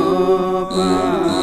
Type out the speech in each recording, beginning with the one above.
Oh.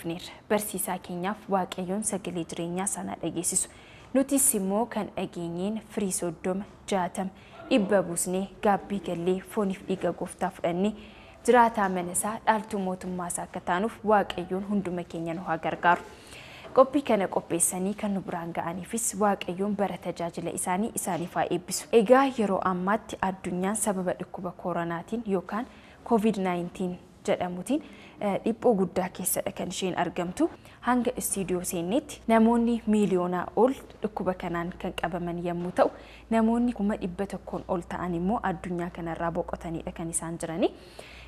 dhufneerra. Barsiisaa keenyaaf waaqayyoon sagalee jireenyaa sanaa dhageessisu. Nutis immoo kan dhageenyeen firii soddoma, jaatama, dhibba buusnee, gaabbii gallee, fooniif dhiiga gooftaa fudhannee jiraataa manasaa isaa dhaaltuu mootummaa akka taanuuf waaqayyoon hunduma keenya nu haa gargaaru. Qophii kana qopheessanii kan nu biraan ga'aniifis waaqayyoon bara tajaajila isaanii isaaniif haa eebbisu. Egaa yeroo ammaatti addunyaan sababa dhukkuba kooronaatiin yookaan COVID-19 jedhamuutiin dhiphoo guddaa keessadha kan isheen argamtu. Hanga istiidiyoo seenneetti namoonni miiliyoonaa ol dhukkuba kanaan kan qabaman yommuu ta'u, namoonni kuma dhibba tokkoon ol ta'an immoo addunyaa kanarraa boqotanidha kan isaan jirani.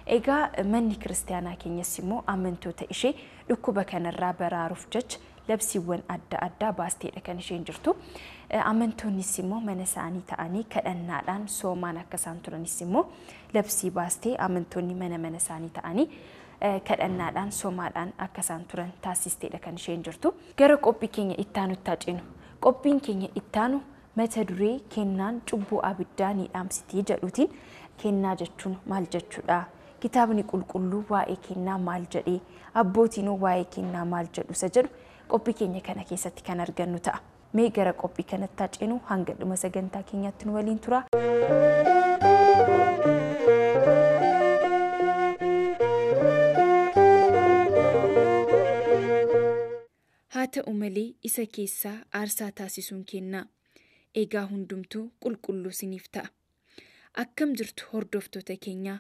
Egaa manni kiristaanaa keenyas immoo amantoota ishee dhukkuba kanarraa baraaruuf jecha labsiiwwan adda addaa baasteedha kan isheen jirtu. Amantoonnis immoo mana isaanii ta'anii kadhannaadhaan soomaan akka isaan turanis immoo labsii baastee amantoonni mana mana isaanii ta'anii Eh, kadhannaadhaan somaadhaan akka isaan turan taasisteedha kan isheen jirtu. Gara qophii keenya ittaanutti ceenu qophiin keenya ittaanu mata duree kennaan cubbuu abiddaa ni jedhutiin kennaa jechuun maal jechuudha? Kitaabni qulqulluu waa'ee kennaa maal jedhee abbootiinuu waa'ee kennaa maal jedhu isa jedhu qophii keenya kana keessatti kan argannu ta'a. Mee gara qophii kanatti ceenu hanga dhuma sagantaa keenyaatti nu waliin tura. ta'u malee isa keessaa aarsaa taasisuun kennaa eegaa hundumtuu qulqulluu siniif ta'a akkam jirtu hordoftoota keenyaa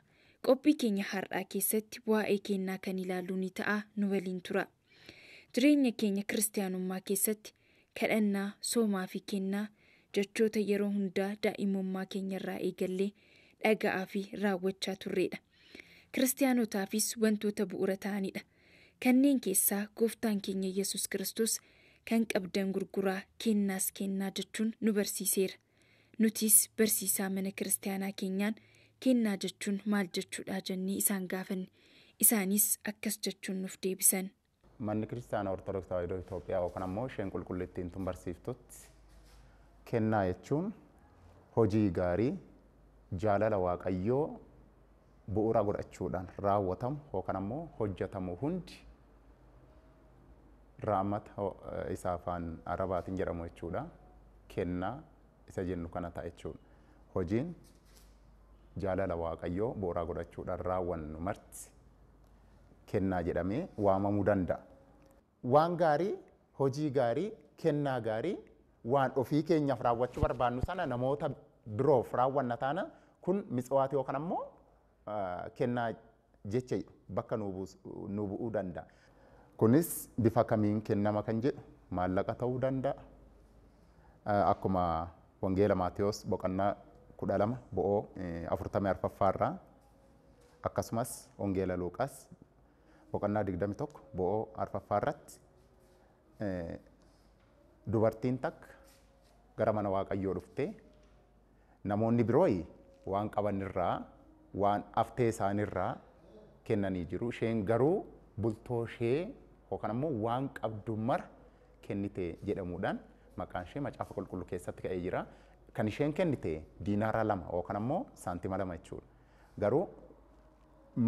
qophii keenya har'aa keessatti waa'ee kennaa kan ilaaluu ni ta'a nu waliin tura jireenya keenya kiristaanummaa keessatti kadhannaa soomaa fi kennaa jechoota yeroo hundaa daa'imummaa keenya irraa eegallee dhaga'aa fi raawwachaa turreedha kiristaanotaafis wantoota bu'uura ta'anidha. kanneen keessaa gooftaan keenya yesus kiristoos kan qabdan gurguraa kennaas kennaa jechuun nu barsiiseera nutis barsiisaa mana kiristaanaa keenyaan kennaa jechuun maal jechuudha jennee isaan gaafanne isaanis akkas jechuun nuuf deebisan. manni kiristaanaa ortodoksii tawaahidoo Itoophiyaa yookaan ammoo isheen qulqullittiin barsiiftutti kennaa jechuun hojii gaarii jaalala waaqayyoo bu'uura godhachuudhaan raawwatamu yookaan ammoo hojjetamu hundi raamata eh, isaa arabaatiin jedhamu jechuudha. Kennaa isa jennu kana ta'a jechuudha. Hojiin jaalala waaqayyoo booraa godhachuudhaan raawwannu marti kennaa jedhamee waamamuu danda'a. Waan gaarii, hojii gaarii, kennaa gaarii waan ofii keenyaaf raawwachuu barbaannu sana namoota biroof raawwanna taana kun mitsawaati yookaan ammoo eh, kennaa jecha bakka nu bu'uu danda'a. Kunis bifa kamiin kennama kan jedhu maallaqa ta'uu danda'a. Akkuma Wangeela Maatiyos boqonnaa kudha lama bo'oo afurtamii arfaffaarraa akkasumas Wangeela Luuqaas boqonnaa digdami tokko bo'oo arfaffaarratti dubartiin takka gara mana Waaqayyoo dhuftee namoonni birooyi waan qabanirraa waan haftee isaanirraa kennanii jiru. Isheen garuu bultoo ishee yookaan ammoo waan qabdu mara kennite jedhamuudhaan maqaan ishee macaafa qulqulluu keessatti ka'ee jira. Kan isheen kennite diinaara lama yookaan ammoo santima lama jechuudha. Garuu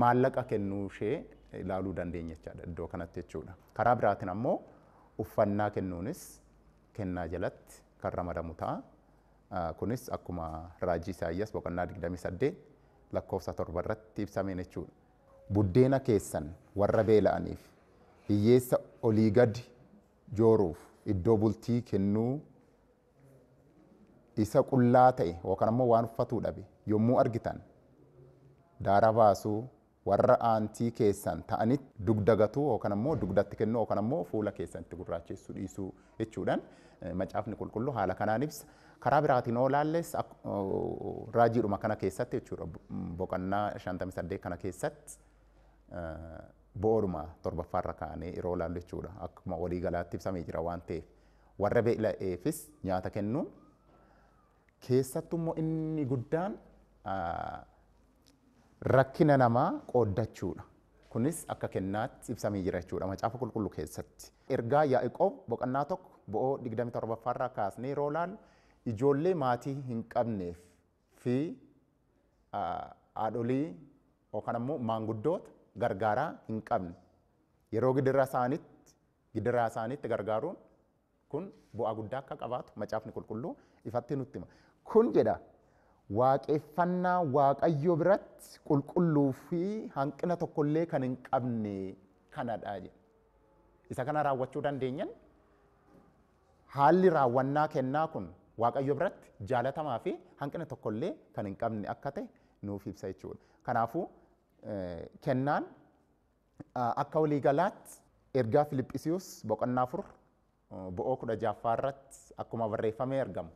maallaqa kennuu ishee ilaaluu dandeenya iddoo kanatti jechuudha. Karaa biraatiin ammoo uffannaa kennuunis kennaa jalatti kan ramadamu ta'a. Kunis akkuma raajii Isaayyaas boqonnaa 28 lakkoofsa torba irratti ibsameen jechuudha. Buddeena keessan warra beela'aniif hiyyeessa olii gadi jooruuf iddoo bultii kennuu isa qullaa ta'e yookaan ammoo waan uffatuu dhabe yommuu argitan daara baasuu warra aantii keessan ta'anitti dugdagatu yookaan ammoo dugdatti kennuu yookaan ammoo fuula itti gurraachessuu dhiisuu jechuudhaan eh, macaafni qulqullu haala kanaan ibsa. Karaa biraatiin oo laalles eh, raajiidhuma kana keessatti jechuudha mm, boqonnaa 58 kana keessatti eh, bo'oruma torbaffaarra kaa'anii yeroo ilaallu jechuudha akkuma waliigalaatti ibsamee jira waan ta'eef warra beela'eefis nyaata kennuun keessattuu immoo inni guddaan rakkina namaa qooddachuudha. Kunis akka kennaatti ibsamee jira jechuudha macaafa qulqullu keessatti. Ergaa yaa'ikoob boqannaa tokko bo'oo 27ffaarraa kaasnee yeroo ilaallu ijoollee maatii hin qabneef fi haadholii yookaan immoo maanguddoota gargaaraa hin qabne yeroo gidira isaanitti gidira isaaniitti gargaaruun kun bu'aa guddaa akka qabaatu macaafni qulqulluu ifatti nutti hima. Kun jedha waaqeffannaa waaqayyo biratti qulqulluu fi hanqina tokkollee kan hin qabne kanadha jedha. Isa kana raawwachuu dandeenyan haalli raawwannaa kennaa kun waaqayyo biratti jaalatamaa fi hanqina tokkollee kan hin qabne akka ta'e nuuf ibsa jechuudha. Kanaafuu kennaan eh, akka waliigalaatti ergaa Filiphisius boqonnaa afur eh, bo'oo kudha jaaffaa akkuma barreeffamee argamu.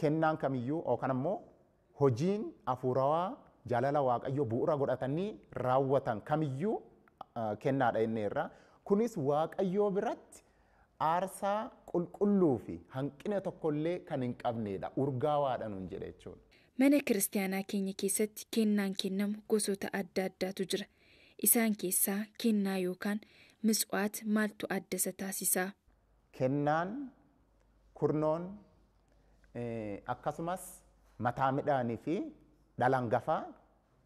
Kennaan kamiyyuu yookaan immoo hojiin hafuurawaa jaalala waaqayyoo bu'uura godhatanii raawwatan kamiyyuu eh, kennaadha inni irraa. Kunis waaqayyoo biratti aarsaa qulqulluufi hanqina tokkollee kan hin qabnedha. Urgaawaadha nuun jedhe jechuudha. Mana kiristaanaa keenya keessatti kennaan kennamu gosoota adda addaatu jira. Isaan keessaa kennaa yookaan misqaat maaltu adda isa taasisaa? Kennaan kurnoon akkasumas mataa midhaanii fi dhalangafaa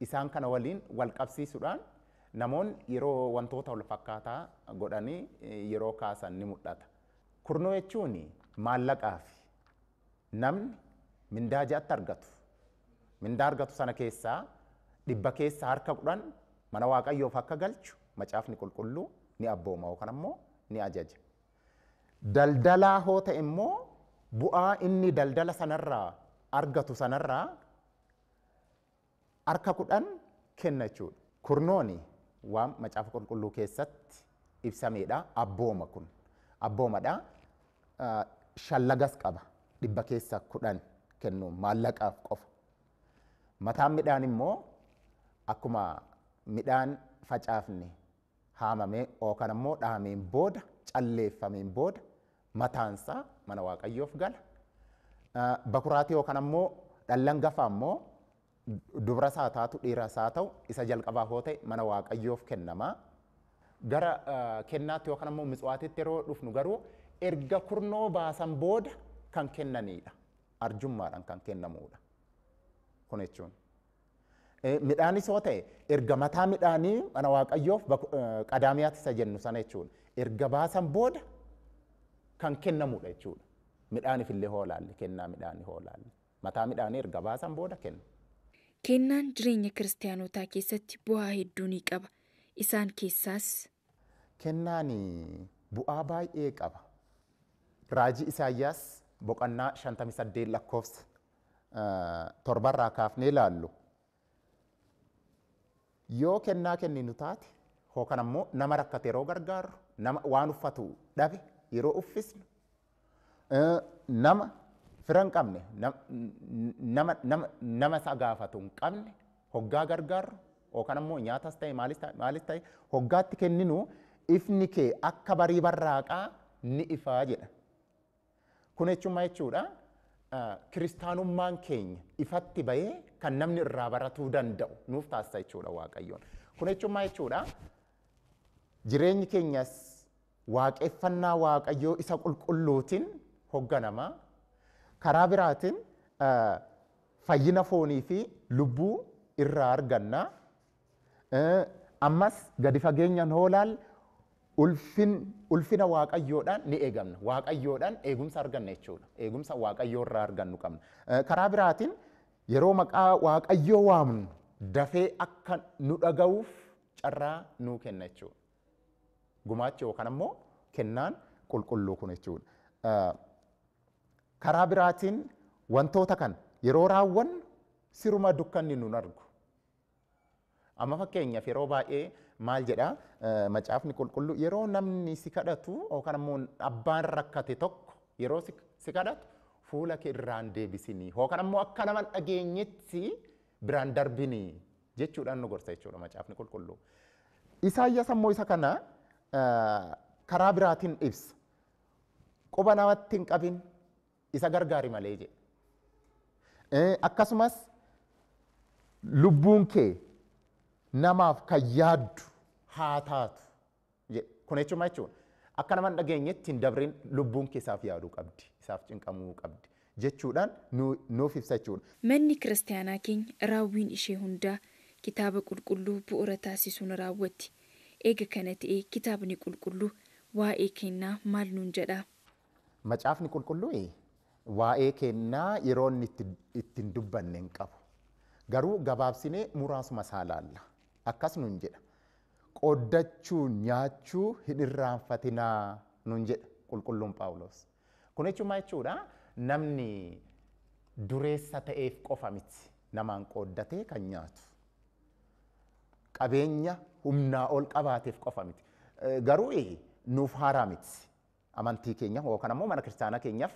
isaan kana waliin wal qabsiisuudhaan namoonni yeroo wantoota wal fakkaataa godhanii yeroo kaasan ni mul'ata. Kurnoo jechuun maallaqaa namni mindaajaatti argatu. mindaa argatu sana keessaa dhibba keessa harka kudhan mana waaqayyoof akka galchu macaafni qulqulluu ni abbooma yookaan ammoo ni ajaja. Daldalaa hoo immoo bu'aa inni daldala sanarraa argatu sanarraa harka kudhan kenna jechuudha. Kurnooni waan macaafa qulqulluu keessatti ibsameedha. Abbooma kun abboomadha. Shallagas qaba dhibba keessa kudhan kennu maallaqaaf qofa. Mataan midhaan immoo akkuma midhaan facaafne haamamee yookaan ammoo dhahameen booda calleeffameen booda mataansaa mana waaqayyoof gala. bakuraati yookaan ammoo dhallan gafaa ammoo dubara taatu dhiira ta'u isa jalqabaa hoo ta'e mana waaqayyoof kennamaa. Gara kennaatti yookaan ammoo mitsuwaatitti yeroo dufnu garuu erga kurnoo baasan booda kan kennanidha. Arjummaadhaan kan kennamudha. kun jechuun. E, Midhaanis ta'e erga mataa midhaanii mana waaqayyoof e, qadaamiyaatti isa jennu sana jechuudha. Erga baasan booda kan kennamudha jechuudha. Midhaaniif illee hoolaalli kennaa midhaanii hoolaalli. Mataa midhaanii erga baasan booda kenna. Kennaan jireenya kiristaanotaa keessatti bu'aa hedduu ni qaba. Isaan keessaas. Kennaan bu'aa baay'ee qaba. Raajii isaayaas Boqannaa 58 lakkoofsa torbarraa kaafnee laallu yoo kennaa kenninu taate hookan ammoo nama rakkate yeroo gargaaru nama waan uffatu dhabe yeroo uffisnu nama fira hin qabne nama, nama, gaafatu hin qabne hoggaa gargaarru yookaan ammoo nyaatas ta'e maalis ta'e hoggaatti kenninu ifni kee akka barii barraaqaa ni ifaa jedha. Kun jechuun maal kiristaanummaan keenya ifatti bahee kan namni irraa baratuu danda'u nuuf taasisa jechuudha waaqayyoon. Kun jechuun maal jechuudha? Jireenyi keenyas waaqeffannaa waaqayyoo isa qulqulluutiin hogganamaa karaa biraatiin fayyina foonii fi lubbuu irraa argannaa ammas gadi fageenyan hoolaal ulfina waaqayyoodhaan ni eegamna. Waaqayyoodhaan eegumsa arganna jechuudha. Eegumsa waaqayyoo irraa argannu qabna. Eh, karaa biraatiin yeroo maqaa waaqayyoo waamnu dafee akka nu dhaga'uuf carraa nuu kenna jechuudha. Gumaacha yookaan ammoo kennaan qulqulluu kun jechuudha. Eh, karaa biraatiin wantoota kan yeroo raawwannu siruma dukkanni nun argu. Amma fakkeenyaaf yeroo baay'ee maal jedhaa macaafni qulqulluu yeroo namni si kadhatu yookaan ammoo abbaan rakkate tokko yeroo si kadhatu fuula kee irraan deebisinii yookaan ammoo akka nama dhageenyetti biraan darbinii jechuudhaan nu gorsa jechuudha macaafni qulqulluu. Isaayyaas ammoo isa kana karaa biraatiin ibsa. Quba namatti hin qabin isa gargaari malee jedha. Akkasumas lubbuun kee namaaf kan yaaddu haa taatu kun jechuun jechuun akka namaan dhageenyetti hin dabreen lubbuun keessaaf yaaduu qabdi isaaf cinqamuu qabdi jechuudhaan nuuf ibsa jechuudha. Manni kiristaanaa keenya raawwiin ishee hundaa kitaaba qulqulluu bu'uura taasisuun raawwatti eega kana ta'e kitaabni qulqulluu waa'ee kennaa maal nuun jedhaa. Macaafni qulqulluu waa'ee kennaa yeroo inni ittiin dubbanne hin qabu garuu gabaabsinee muraasuma isaa laalla. akkas nun jedha. Qoddachuun nyaachuu hidhirraanfatinaa nun jedha qulqulluun Paawulos. Kun jechuun jechuudha namni dureessa ta'eef qofa miti namaan qooddatee kan nyaatu. Qabeenya humnaa ol qabaateef qofa miti. Garuu nuuf haaraa miti amantii keenya yookaan ammoo mana kiristaanaa keenyaaf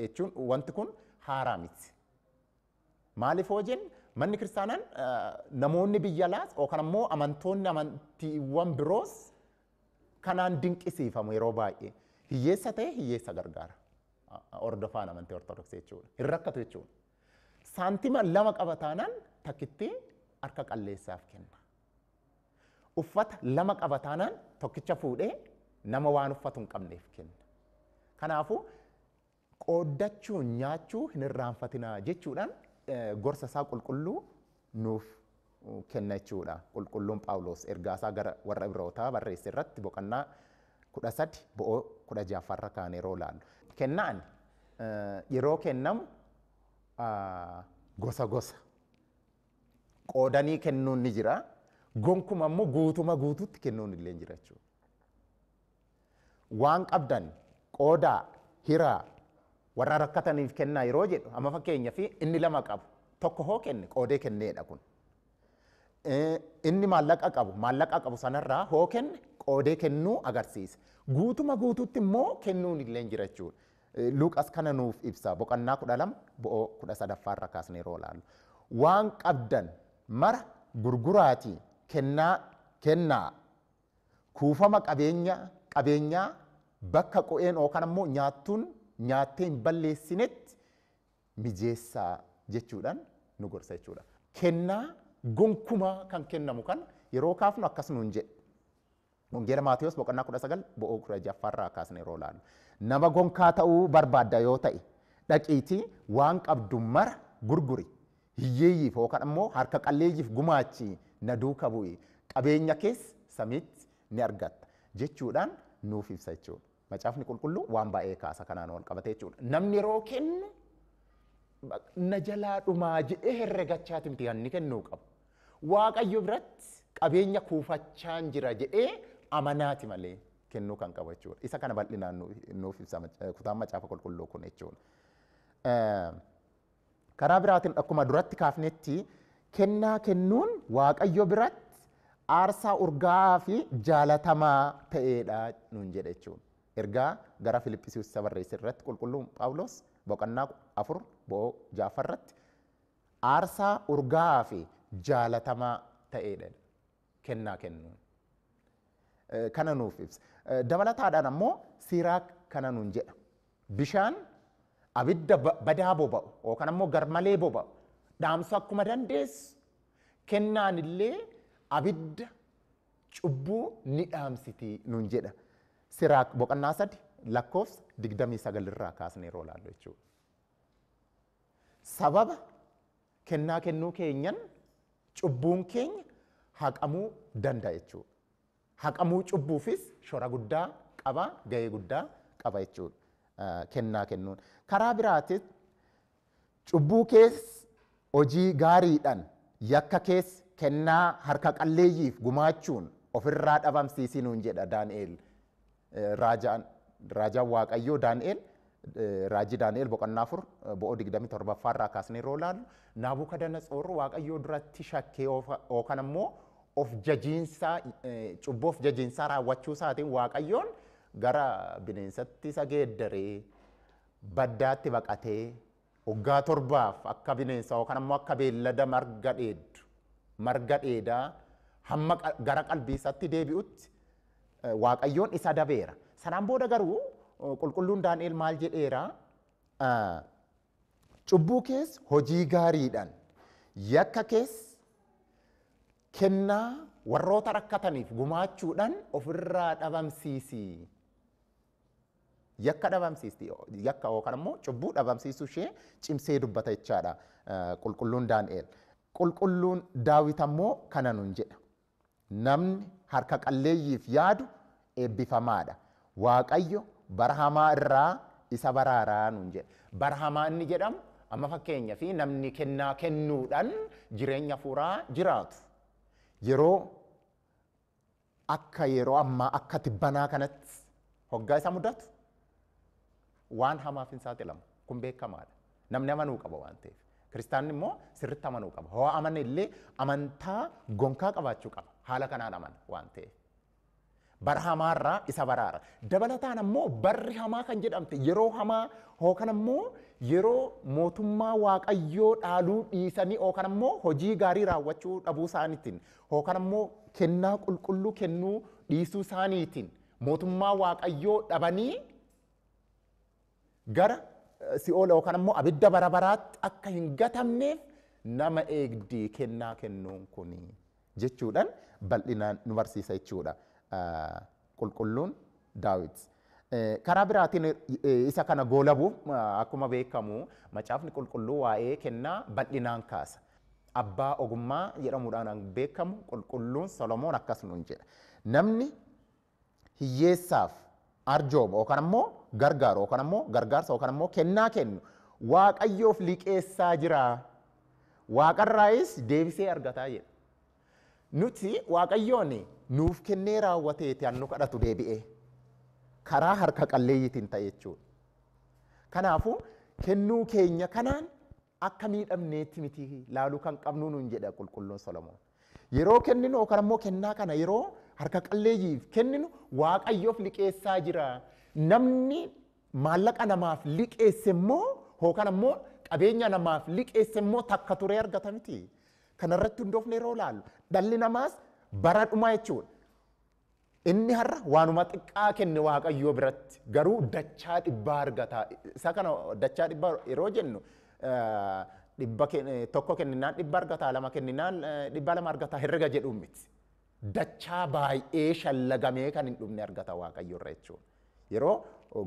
jechuun wanti kun haaraa miti. Maaliif hoo Manni kiristaanaan namoonni biyya laas yookaan ammoo amantoonni amantiiwwan biroos kanaan dinqisiifamu yeroo baay'ee. Hiyyeessa ta'e hiyyeessa gargaara. Hordofaan amantii ortodoksii jechuudha. Hin rakkatu jechuudha. Saantima lama qaba taanaan takkitti harka qalleessaaf kenna. Uffata lama qaba taanaan tokkicha fuudhee nama waan uffatu hin qabneef kenna. Kanaafuu qooddachuun nyaachuu hin irraanfatinaa jechuudhaan gorsa saa qulqulluu nuuf kenna jechuudha. Qulqulluun Phaawulos ergaasaa gara warra birootaa barreesse irratti boqonnaa kudha sadi bo'oo kudha jaaffarra kaan yeroo laallu. Kennaan e, yeroo kennamu gosa gosa qoodanii kennuun ni jira. Gonkuma guutuma guututti kennuun illee jira jechuudha. Waan qabdan qoodaa hiraa warra rakkataniif kennaa yeroo jedhu amma fakkeenya fi inni lama qabu tokko hoo kenne qoodee kenneedha kun. Inni maallaqa qabu maallaqa qabu sanarraa hoo kenne qoodee kennuu agarsiisa. Guutuma guututti immoo kennuun illee jirachuu Luuqas kana nuuf ibsa boqonnaa kudha lama bo'o kudha sadaffaarra kaasnee yeroo ilaallu. Waan qabdan mara gurguraatii kennaa kennaa kuufama qabeenya qabeenyaa bakka qo'een yookaan ammoo nyaattuun nyaattee hin balleessinetti mijeessaa jechuudhaan nu gorsa jechuudha. Kennaa gonkumaa kan kennamu kan yeroo kaafnu akkas nuun jedhe. Wangeela Maatiyus boqonnaa kudha sagal bo'oo kudha jaffarraa kaasne yeroo laallu. Nama gonkaa ta'uu barbaadda yoo ta'e dhaqiitii waan qabdu mara gurguri. Hiyyeeyyiif yookaan immoo harka qalleeyyiif gumaachi na duuka bu'i. Qabeenya keessa samiitti ni argatta jechuudhaan nuuf ibsa jechuudha. Macaafni qulqulluun waan baay'ee kaasa kanaan wal qabate jechuudha. Namni yeroo kennu na jalaa dhumaa jedhee herregachaa timti kan inni kennuu qabu. Waaqayyo biratti qabeenya kuufachaan jira jedhee amanaati malee kennuu kan qabu jechuudha. Isa kana bal'inaan nuuf ibsa kutaan macaafa qulqulluu kun jechuudha. Karaa biraatiin akkuma duratti kafnetti kennaa kennuun waaqayyo biratti aarsaa urgaa'aa fi jaalatamaa ta'eedha nuun jedhe jechuudha. ergaa gara Filiphisiis isa barreesse irratti qulqulluun Phaawulos boqonnaa afur bo'oo jaafarratti aarsaa urgaa'aa fi jaalatamaa ta'eedha kennaa kennu. Kana nuuf ibsa. Dabalataadhaan ammoo siiraa kana nuun jedha. Bishaan abidda badaa boba'u yookaan ammoo garmalee boba'u dhaamsu akkuma dandeessu kennaan illee abidda cubbuu ni dhaamsiti nuun jedha. siraa boqannaa sadi lakkoofsa digdamii sagalirraa kaasnee roolaalloo jechuudha. Sababa kennaa kennuu keenyan cubbuun keenya haqamuu danda'a jechuudha. Haqamuu cubbuufis shora guddaa qaba ga'ee guddaa qaba jechuudha. Kennaa kennuun karaa biraatis cubbuu kees hojii gaariidhan yakka kees kennaa harka qalleeyyiif gumaachuun ofirraa dhabamsiisinuun jedha Daani'eel. raajaan waaqayyoo Daani'el eh, raajii Daani'el boqannaa afur eh, bo'oo digdamii torbaffaa irraa kaasnee yeroo ilaallu Naabukadanatsoor waaqayyoo duratti shakkee yookaan ammoo of jajiinsaa eh, cubboo jajiinsaa raawwachuu isaatiin waaqayyoon gara bineensatti isa geeddaree baddaatti baqatee waggaa torbaaf akka bineensa yookaan ammoo akka beellada marga dheeddu marga dheedaa hamma gara qalbii deebi'utti waaqayyoon isa dabeera. Sanaan booda garuu qulqulluun Daani'el maal jedheera cubbuu keessa hojii gaariidhaan yakka keessa kennaa warroota rakkataniif gumaachuudhaan ofirraa dhabamsiisi. Yakka dhabamsiisti yakka yookaan immoo cubbuu dhabamsiisu ishee cimsee dubbata jechaadha qulqulluun Daani'el. Qulqulluun daawwitammoo kana nuun jedha namni harka qalleeyyiif yaadu eebbifamaadha. Waaqayyo bara hamaa irraa isa baraaraa nuun jedha. Bara hamaa inni jedhamu amma fakkeenyaa fi namni kennaa kennuudhaan jireenya fuuraa jiraatu. Yeroo akka yeroo ammaa akka banaa kanatti hoggaa isa mudatu waan hamaaf hin saaxilamu kun beekamaadha. Namni amanuu qaba waan ta'eef. Kiristaanni immoo sirritti amanuu qaba. Hoo amane illee amantaa gonkaa qabaachuu qaba. Haala kanaan amana waan ta'eef. bara hamaarraa isa baraara. Dabalataan ammoo barri hamaa kan jedhamte yeroo hamaa yookaan ammoo yeroo mootummaa waaqayyoo dhaaluu dhiisanii yookaan ammoo hojii gaarii raawwachuu dhabuu isaaniitiin yookaan ammoo kennaa qulqulluu kennuu dhiisuu isaaniitiin mootummaa waaqayyoo dhabanii gara eh, si'oola yookaan ammoo abidda bara baraatti akka hin gatamneef nama eegdii kennaa kennuun kunii jechuudhaan bal'inaan nu barsiisa jechuudha. qulqulluun daawit. Karaa biraatiin isa kana goolabuuf akkuma beekamu macaafni qulqulluu waa'ee kennaa bal'inaan kaasa. Abbaa ogummaa jedhamuudhaan beekamu qulqulluun Solomoon akkasumaan jedha. Namni hiyyeessaaf arjoomu yookaan ammoo gargaaru yookaan ammoo gargaarsa yookaan ammoo kennaa kennu waaqayyoof liqeessaa jira. Waaqarraayis deebisee argataa jedha. nuti waaqayyoon nuuf kennee raawwateeti hannu kadhatu deebi'e. karaa harka qalleeyyitiin ta'e jechuudha. Kanaafuu kennuu keenya kanaan akka miidhamneetti miti laaluu kan qabnu nuun jedha qulqulluun Solomoon. Yeroo kenninu yookaan immoo kennaa kana yeroo harka qalleeyyiif kenninu waaqayyoof liqeessaa jira. Namni maallaqa namaaf liqeesse immoo yookaan immoo qabeenya namaaf liqeesse immoo takka turee argata miti. Kanarratti hundoofne yeroo laallu Dhalli namaas bara dhumaa jechuudha. Inni har'a waanuma xiqqaa kenne Waaqayyoo biratti garuu dachaa dhibbaa argataa. Isa kana dachaa dhibbaa yeroo jennu dhibba tokko kenninaan dhibba argata lama kenninaan dhibba lama argata herrega jedhu Dachaa baay'ee shallagamee kan hin dhumne argata Waaqayyoorra jechuudha. Yeroo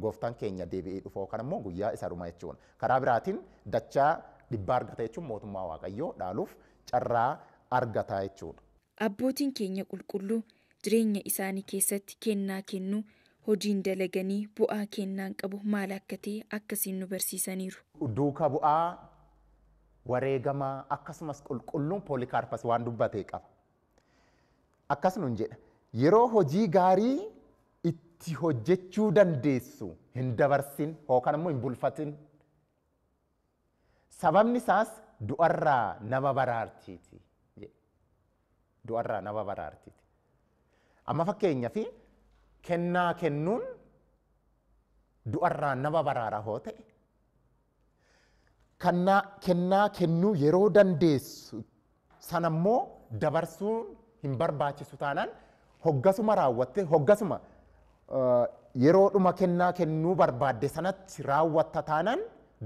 gooftaan keenya deebi'ee dhufoo yookaan immoo guyyaa isa dhuma jechuudha. Karaa biraatiin dachaa dhibbaa argata jechuun mootummaa Waaqayyoo dhaaluuf carraa argataa jechuudha. Abbootiin keenya qulqulluu jireenya isaanii keessatti kennaa kennu hojiin dalaganii bu'aa kennaan qabu maal akka ta'e akkasiin nu barsiisaniiru. Duuka bu'aa wareegamaa akkasumas qulqulluun poolikaarpas waan dubbatee qaba. Akkas jedha yeroo hojii gaarii itti hojjechuu dandeessu hin dabarsin yookaan immoo hin bulfatin. Sababni isaas du'arraa nama baraartiiti. du'arraa nama baraartiti. Amma fakkeenyaa fi kennaa kennuun du'arraa nama baraara hoo ta'e kennaa kennuu yeroo dandeessu sanammoo dabarsuun hin barbaachisu taanaan hoggasuma raawwatte hoggasuma yeroodhuma kennaa kennuu barbaadde sanatti raawwatta taanan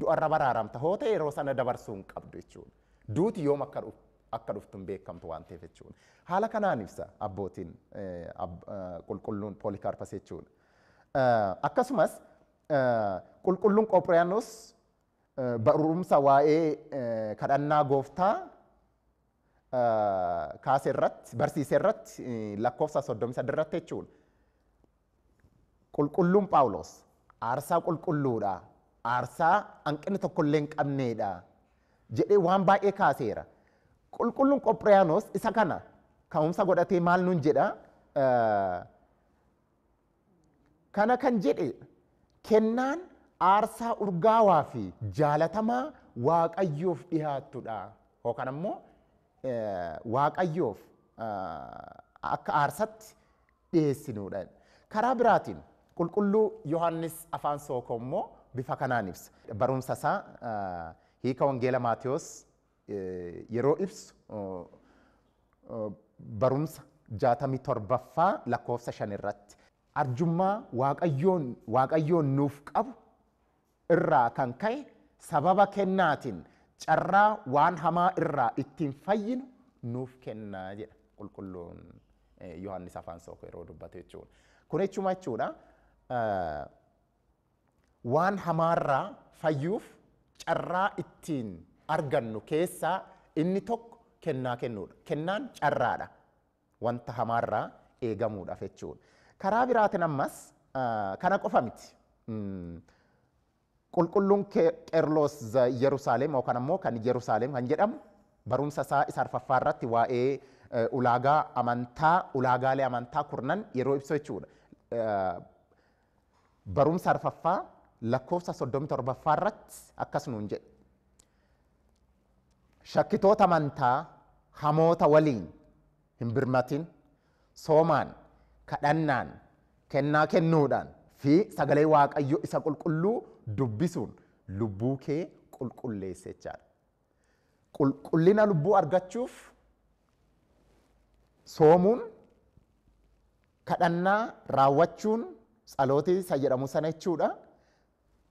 du'arra baraaramta hoo yeroo sana dabarsuun qabdu jechuudha. Duuti yoom akka dhufu akka dhuftuun beekamtu waan ta'eef jechuudha. Haala kanaan ibsa abbootiin qulqulluun poolikaarpas jechuudha. Akkasumas qulqulluun Qophiriyaanos barumsa waa'ee kadhannaa gooftaa kaasee irratti barsiisee irratti lakkoofsa soddomisa sadii irratti jechuudha. Qulqulluun Paawuloos aarsaa qulqulluudhaa Aarsaa hanqinni tokko illee hin qabneedhaa jedhee waan baay'ee kaaseera. qulqulluun qophiyaanoos isa kana ka'umsa godhatee maal nuun jedha kana kan jedhe kennaan aarsaa urgaawaa fi jaalatamaa waaqayyoof dhiyaattudha yookaan ammoo waaqayyoof akka aarsatti dhiyeessinuudha. Karaa biraatiin qulqulluu Yohaannis afaan sookoo immoo bifa kanaan ibsa. Barumsa isaa hiika wangeela Maatiyoosi Eh, yeroo ibsu barumsa jaatamii torbaffaa lakkoofsa shan irratti arjummaa waaqayyoon nuuf qabu irraa kan ka'e sababa kennaatiin carraa waan hamaa irraa ittiin fayyinu nuuf kennaa jedha qulqulluun eh, Yohaannis afaan sooko yeroo dubbate jechuudha. Kun jechuudha jechuudha waan hamaarraa fayyuuf carraa ittiin argannu keessaa inni tokko kennaa kennuudha. Kennaan carraadha. Wanta hamaarraa eegamuudhaaf jechuudha. Karaa biraatiin ammas kana qofa miti. Qulqulluun Qeerloos Yerusaalem yookaan ammoo kan Yerusaalem kan jedhamu barumsa isaa isa arfaffaa irratti waa'ee ulaagaa amantaa ulaagaalee amantaa kurnan yeroo ibsu jechuudha. Barumsa arfaffaa lakkoofsa soddomi torbaffaa irratti nuun jedha. shakkitoota amantaa hamoota waliin hin birmatin soomaan kadhannaan kennaa kennuudhaan fi sagalee waaqayyoo isa qulqulluu dubbisuun lubbuu kee qulqulleessa jechaadha. Qulqullina lubbuu argachuuf soomuun kadhannaa raawwachuun tsalooti isa jedhamu sana jechuudha.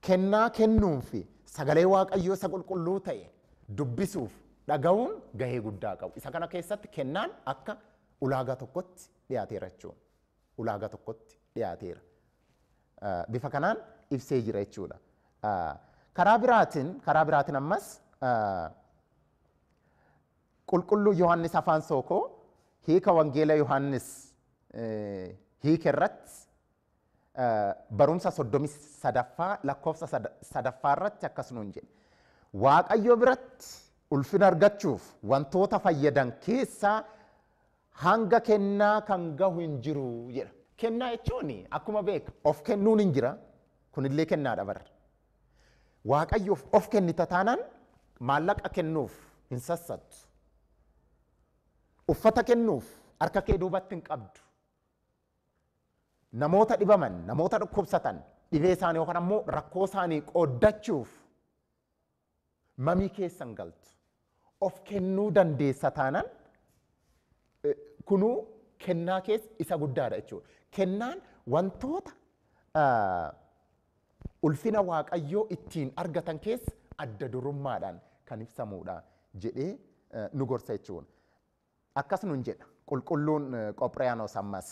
Kennaa kennuun fi sagalee waaqayyoo isa qulqulluu ta'e dubbisuuf dhagahuun gahee guddaa qabu. Isa kana keessatti kennaan akka ulaagaa tokkotti dhiyaateera jechuudha. Ulaagaa tokkotti dhiyaateera. Bifa kanaan ibsee jira jechuudha. Karaa biraatiin karaa biraatiin ammas qulqulluu Yohaannis afaan sookoo hiika wangeela Yohaannis hiika irratti barumsa soddomi sadaffaa lakkoofsa sadaffaa irratti akkas nuun jedhe. Waaqayyoo biratti Ulfin argachuuf wantoota fayyadan keessaa hanga kennaa kan gahu hin jiru jedha. Kennaa jechuun akkuma beeka of kennuun hin jira kunillee kennaa bara. Waaqayyoof of kennita taanaan maallaqa kennuuf hin sassattu. Uffata kennuuf harka kee duubatti hin qabdu. Namoota dhibaman, namoota dhukkubsatan, dhibee isaanii rakkoo isaanii qooddachuuf mamii keessa hin galtu. of kennuu dandeessa taanaan e, kunuu kennaa keessa isa guddaadha jechuudha. Kennaan wantoota ulfina waaqayyoo ittiin argatan keessa adda durummaadhaan kan ibsamudha jedhee e, nu gorsa jechuudha. Akkas nun jedha qulqulluun e, Qophiriyaanos ammas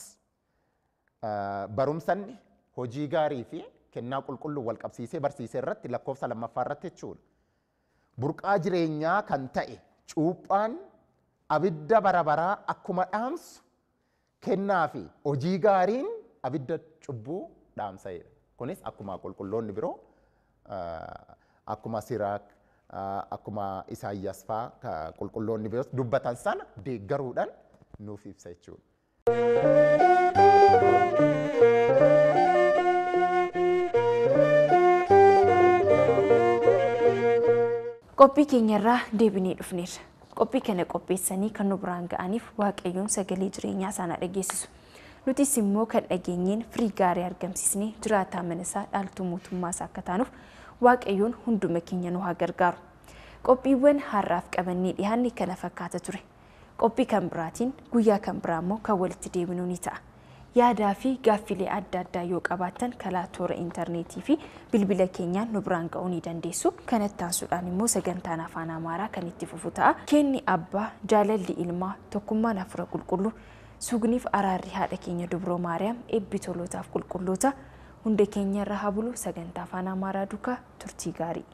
barumsanni hojii gaarii fi kennaa qulqulluu wal qabsiisee barsiisee irratti lakkoofsa lammaffaa irratti jechuudha. burqaa jireenyaa kan ta'e cuuphaan abidda bara baraa akkuma dhaamsu kennaa fi hojii gaariin abidda cubbuu dhaamsa'edha. Kunis akkuma qulqulloonni biroo akkuma Siraak akkuma Isaayyaas fa'aa qulqulloonni biroo dubbatan sana deeggaruudhaan nuuf ibsa jechuudha. qophii keenyarraa deebinee dhufneerra. Qophii kana qopheessanii kan nu biraan ga'aniif waaqayyoon sagalee jireenyaa isaanaa dhageessisu. Nutis immoo kan dhageenyeen firii gaarii argamsiisnee jiraataa mana isaa dhaaltuu mootummaa isaa akka taanuuf waaqayyoon hunduma keenya nu haa gargaaru. Qophiiwwan har'aaf qabannee dhihaanne kana fakkaata ture. Qophii kan biraatiin guyyaa kan biraa immoo kan walitti deebinuu ni ta'a. yaadaa fi gaaffilee adda addaa yoo qabaattan karaa toora intarneetii fi bilbila keenyaan nu biraan ga'uu ni dandeessu. Kanatti taasisuudhaan immoo sagantaan afaan Amaaraa kan itti fufu ta'a. Kenni abbaa, jaalalli ilmaa, tokkummaan afura qulqullu, sugniif araarri haadha keenya Dubroo Maariyaam, eebbi tolootaaf qulqulloota hunda keenya irra haa bulu sagantaa afaan Amaaraa duukaa turtii gaarii.